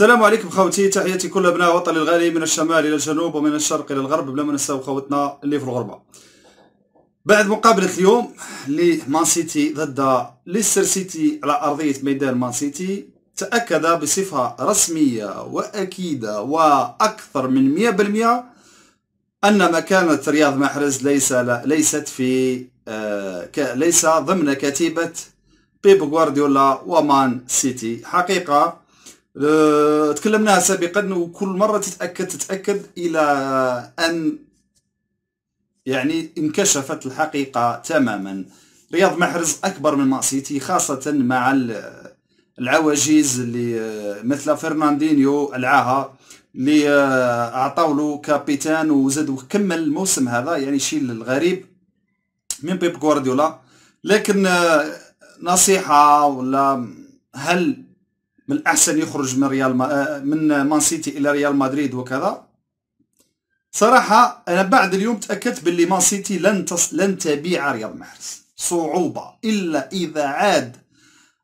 السلام عليكم خوتي تحياتي كل ابناء وطني الغالي من الشمال الى الجنوب ومن الشرق الى الغرب بلا ما نساو خوتنا اللي في الغربه بعد مقابله اليوم لمان سيتي ضد ليستر سيتي على ارضيه ميدان مان سيتي تاكد بصفه رسميه واكيده واكثر من 100% ان مكانه رياض محرز ليس ليست في آه، ليس ضمن كتيبه بيب غوارديولا ومان سيتي حقيقه آه، تكلمناها سابقا وكل مرة تتأكد تتأكد إلى أن يعني انكشفت الحقيقة تماما رياض محرز أكبر من مأسيتي خاصة مع العواجيز اللي آه، مثل فرناندينيو العاهة اللي آه، أعطاو له كابيتان وزاد كمل الموسم هذا يعني شيء الغريب من بيب غوارديولا لكن نصيحة ولا هل من الاحسن يخرج من ريال ما آه، من مان سيتي الى ريال مدريد وكذا صراحه انا بعد اليوم تاكدت باللي مان سيتي لن تص... لن تبيع رياض محرز صعوبه الا اذا عاد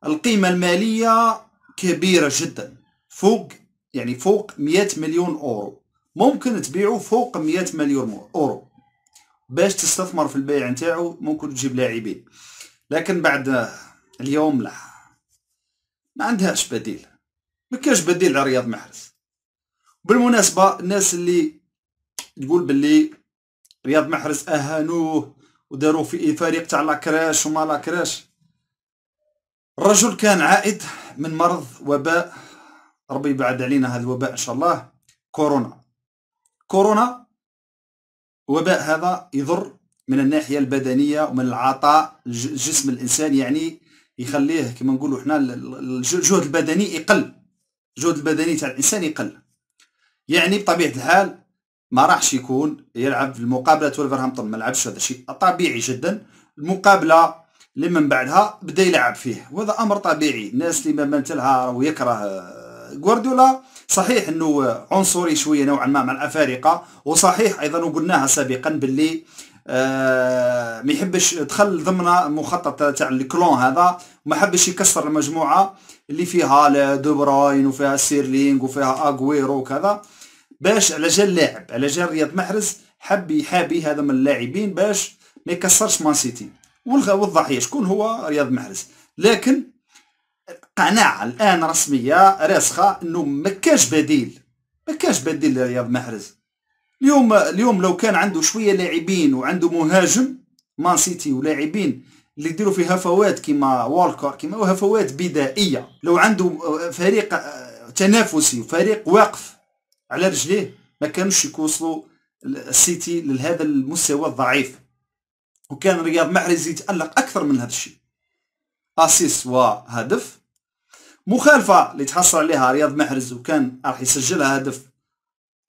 القيمه الماليه كبيره جدا فوق يعني فوق 100 مليون اورو ممكن تبيعه فوق 100 مليون اورو باش تستثمر في البيع نتاعو ممكن تجيب لاعبين لكن بعد اليوم لا ما عندهاش بديل ما كاش بديل رياض محرز بالمناسبه الناس اللي تقول باللي رياض محرز اهانوه وداروا في فريق تاع لاكراش وما لاكراش الرجل كان عائد من مرض وباء ربي يبعد علينا هذا الوباء ان شاء الله كورونا كورونا وباء هذا يضر من الناحيه البدنيه ومن العطاء الجسم الانسان يعني يخليه كما نقولوا حنا الجهد البدني يقل الجهد البدني تاع الانسان يقل يعني بطبيعه الحال ما راحش يكون يلعب في المقابله ولفرهامبتون ما لعبش هذا الشيء طبيعي جدا المقابله اللي من بعدها بدا يلعب فيه وهذا امر طبيعي الناس اللي ما مثلها ويكره آه، غوارديولا صحيح انه عنصري شويه نوعا ما مع الافارقه وصحيح ايضا وقلناها سابقا باللي آه، ما يحبش دخل ضمن مخطط تاع الكلون هذا وما حبش يكسر المجموعه اللي فيها دو براين وفيها سيرلينغ وفيها اغويرو وكذا باش على جال لاعب على جال رياض محرز حب يحابي هذا من اللاعبين باش ما يكسرش مان سيتي والضحيه شكون هو رياض محرز لكن قناعه الان رسميه راسخه انه ما كاش بديل ما كاش بديل لرياض محرز اليوم اليوم لو كان عنده شويه لاعبين وعنده مهاجم مان سيتي ولاعبين اللي يديروا فيه هفوات كيما والكر كيما هفوات بدائيه لو عنده آه، فريق آه، تنافسي وفريق واقف على رجليه ما كانوش يوصلوا السيتي لهذا المستوى الضعيف وكان رياض محرز يتالق اكثر من هذا الشيء اسيس وهدف مخالفه اللي تحصل عليها رياض محرز وكان راح يسجلها هدف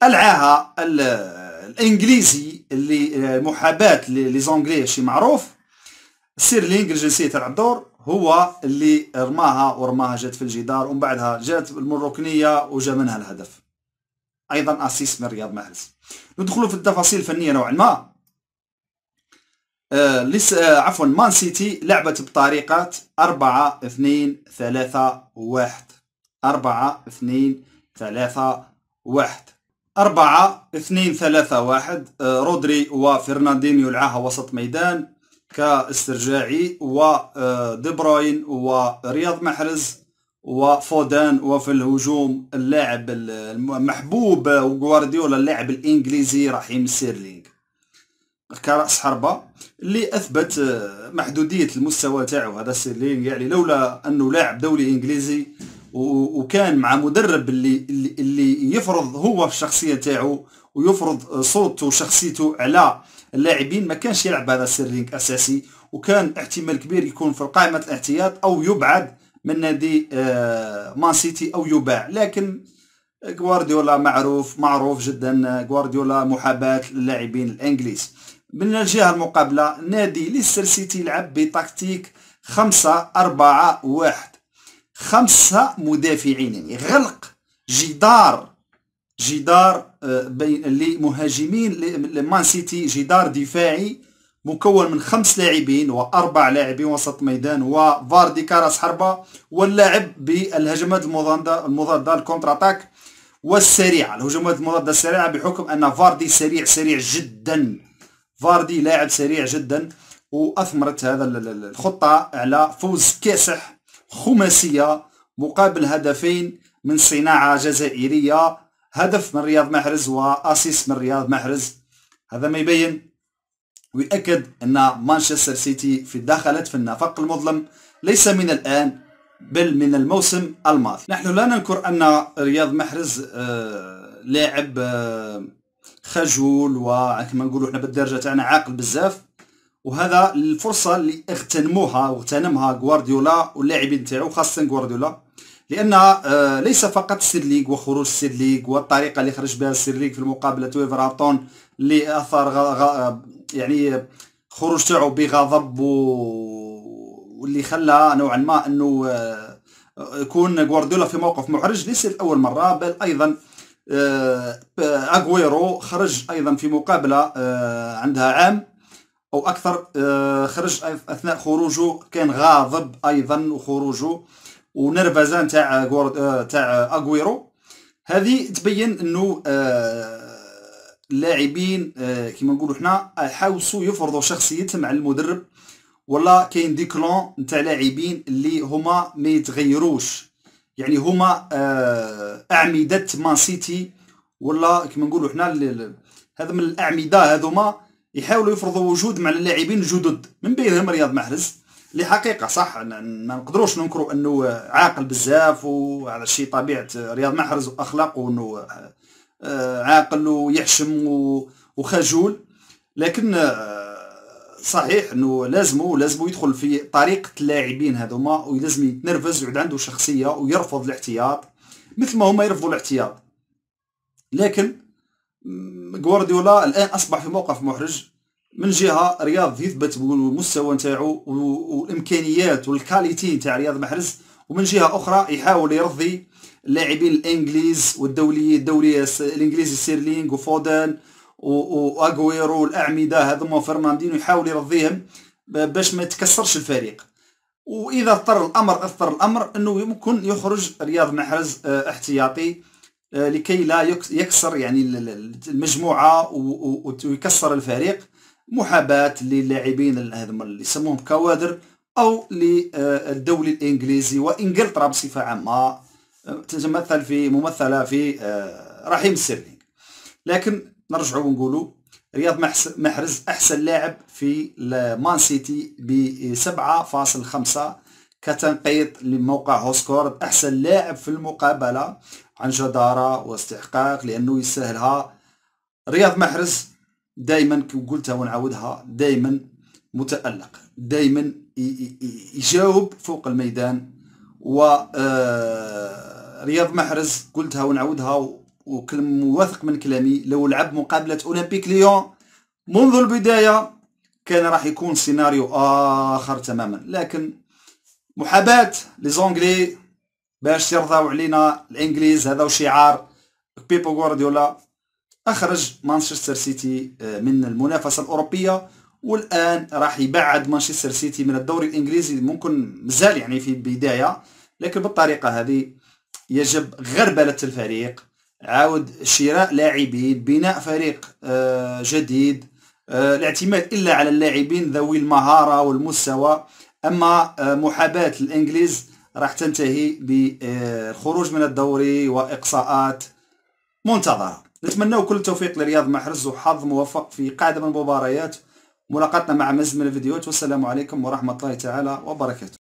العاها الانجليزي اللي المحاباه آه، لي زونغلي شي معروف سير سيرلينغ الجنسيه تاع الدور هو اللي رماها ورماها جات في الجدار ومن بعدها جات المروكنيه وجا منها الهدف ايضا اسيس من رياض محرز ندخلوا في التفاصيل الفنيه نوعا ما آه آه عفوا مان سيتي لعبت بطريقه 4 2 3 1 4 2 3 1 أربعة اثنين ثلاثة واحد آه، رودري وفرناندينيو العاهة وسط ميدان كاسترجاعي ودبروين آه، ورياض محرز وفودان وفي الهجوم اللاعب المحبوب آه، وغوارديولا اللاعب الانجليزي رحيم سيرلينغ كراس حربة اللي اثبت محدودية المستوى تاعو هذا سيرلينغ يعني لولا انه لاعب دولي انجليزي وكان مع مدرب اللي اللي, يفرض هو في الشخصيه تاعو ويفرض صوته وشخصيته على اللاعبين ما كانش يلعب هذا سيرلينك اساسي وكان احتمال كبير يكون في قائمه الاحتياط او يبعد من نادي مان آه، سيتي او يباع لكن غوارديولا معروف معروف جدا غوارديولا محاباه للاعبين الانجليز من الجهه المقابله نادي ليستر سيتي يلعب بتكتيك 5 4 1 خمسه مدافعين يعني غلق جدار جدار آه، لمهاجمين لمان سيتي جدار دفاعي مكون من خمس لاعبين واربع لاعبين وسط ميدان وفاردي كراس حربه واللاعب بالهجمات المضاده المضاده الكونتر اتاك والسريعه الهجمات المضاده السريعه بحكم ان فاردي سريع سريع جدا فاردي لاعب سريع جدا واثمرت هذا الخطه على فوز كاسح خماسيه مقابل هدفين من صناعه جزائريه هدف من رياض محرز واسيس من رياض محرز هذا ما يبين ويؤكد أن مانشستر سيتي في دخلت في النفق المظلم ليس من الآن بل من الموسم الماضي نحن لا ننكر أن رياض محرز آه، لاعب آه، خجول وكما نقولوا احنا بالدرجة تاعنا عاقل بزاف وهذا الفرصة اللي اغتنموها واغتنمها غوارديولا واللاعبين تاعو خاصة غوارديولا لان آه، ليس فقط سيرليغ وخروج سيرليغ والطريقه اللي خرج بها سيرليغ في المقابله ايفرتون اللي اثر غ... غ... يعني خروج تاعو بغضب و... واللي خلى نوعا ما انه آه، يكون غوارديولا في موقف محرج ليس لاول مره بل ايضا آه، اغويرو خرج ايضا في مقابله عندها عام او اكثر خرج اثناء خروجه كان غاضب ايضا وخروجه ونرفزه نتاع آه، تاع اغويرو هذه تبين انه اللاعبين آه، آه، كما نقولوا حنا حاوسوا يفرضوا شخصيتهم على المدرب ولا كاين دي كلون نتاع لاعبين اللي هما ما يتغيروش يعني هما اعمده مان سيتي ولا كما نقولوا حنا هذا من الاعمده هذوما يحاولوا يفرضوا وجود مع اللاعبين الجدد من بينهم رياض محرز اللي حقيقه صح ما نقدروش ننكروا انه عاقل بزاف وعلى الشيء طبيعه رياض محرز واخلاقه انه آه، عاقل ويحشم وخجول لكن آه، صحيح انه لازمه لازمه يدخل في طريقه اللاعبين هذوما ولازم يتنرفز ويعد عنده شخصيه ويرفض الاحتياط مثل ما هما يرفضوا الاحتياط لكن غوارديولا الان اصبح في موقف محرج من جهه رياض يثبت المستوى نتاعو والامكانيات والكاليتي نتاع رياض محرز ومن جهه اخرى يحاول يرضي اللاعبين الانجليز والدولي الدولي الانجليزي سيرلينغ وفودن واغويرو والاعمده هذوما فرناندينو يحاول يرضيهم باش ما يتكسرش الفريق واذا اضطر الامر اضطر الامر انه يمكن يخرج رياض محرز آه، احتياطي آه، لكي لا يكسر يعني المجموعه ويكسر الفريق محاباه للاعبين هذوما اللي يسموهم كوادر او للدوري الانجليزي وانجلترا بصفه عامه أه، تتمثل في ممثله في أه، رحيم سيرلينغ لكن نرجع ونقولوا رياض محرز احسن لاعب في مان سيتي ب 7.5 كتنقيط لموقع هوسكورد احسن لاعب في المقابله عن جداره واستحقاق لانه يسهلها رياض محرز دائما كي قلتها ونعاودها دائما متألق دائما يجاوب فوق الميدان و آه، رياض محرز قلتها ونعاودها وكل واثق من كلامي لو لعب مقابلة أولمبيك ليون منذ البداية كان راح يكون سيناريو آخر تماما لكن محاباة لزونجلي باش يرضاو علينا الانجليز هذا شعار بيبو غوارديولا أخرج مانشستر سيتي آه، من المنافسة الأوروبية والآن راح يبعد مانشستر سيتي من الدوري الإنجليزي ممكن مازال يعني في البداية لكن بالطريقة هذه يجب غربلة الفريق عاود شراء لاعبين بناء فريق آه، جديد آه، الاعتماد إلا على اللاعبين ذوي المهارة والمستوى أما محاباة الإنجليز راح تنتهي بالخروج من الدوري وإقصاءات منتظره نتمنى كل التوفيق لرياض محرز وحظ موفق في قاعده من المباريات ملاقاتنا مع مزيد من الفيديوهات والسلام عليكم ورحمه الله تعالى وبركاته